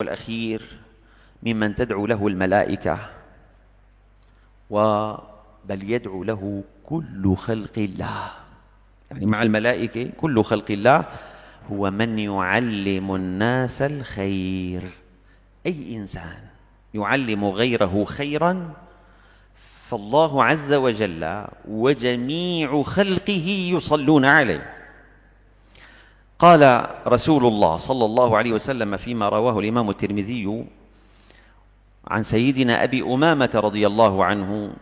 والأخير ممن تدعو له الملائكة بل يدعو له كل خلق الله يعني مع الملائكة كل خلق الله هو من يعلم الناس الخير أي إنسان يعلم غيره خيرا فالله عز وجل وجميع خلقه يصلون عليه قال رسول الله صلى الله عليه وسلم فيما رواه الإمام الترمذي عن سيدنا أبي أمامة رضي الله عنه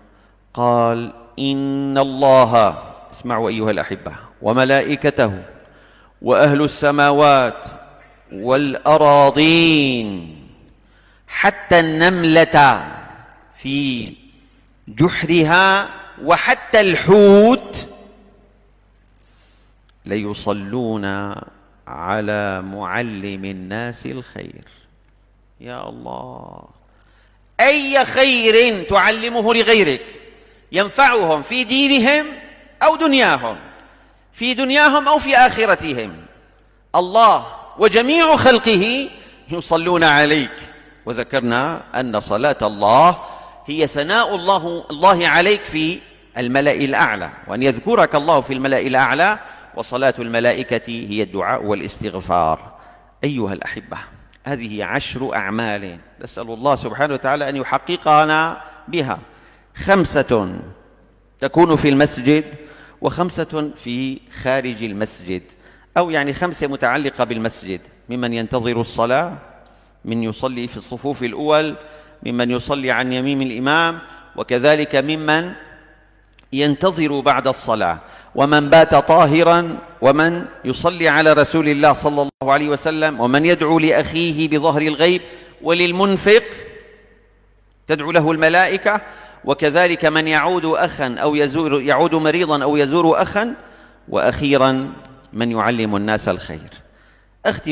قال إن الله اسمعوا أيها الأحبة وملائكته وأهل السماوات والأراضين حتى النملة في جحرها وحتى الحوت ليصلون على معلم الناس الخير يا الله أي خير تعلمه لغيرك ينفعهم في دينهم أو دنياهم في دنياهم أو في آخرتهم الله وجميع خلقه يصلون عليك وذكرنا أن صلاة الله هي ثناء الله الله عليك في الملأ الأعلى وأن يذكرك الله في الملأ الأعلى وصلاة الملائكة هي الدعاء والاستغفار أيها الأحبة هذه عشر أعمال نسأل الله سبحانه وتعالى أن يحققنا بها خمسة تكون في المسجد وخمسة في خارج المسجد أو يعني خمسة متعلقة بالمسجد ممن ينتظر الصلاة من يصلي في الصفوف الأول ممن يصلي عن يمين الإمام وكذلك ممن ينتظر بعد الصلاة ومن بات طاهرا ومن يصلي على رسول الله صلى الله عليه وسلم ومن يدعو لأخيه بظهر الغيب وللمنفق تدعو له الملائكة وكذلك من يعود أخا أو يزور يعود مريضا أو يزور أخا وأخيرا من يعلم الناس الخير أختم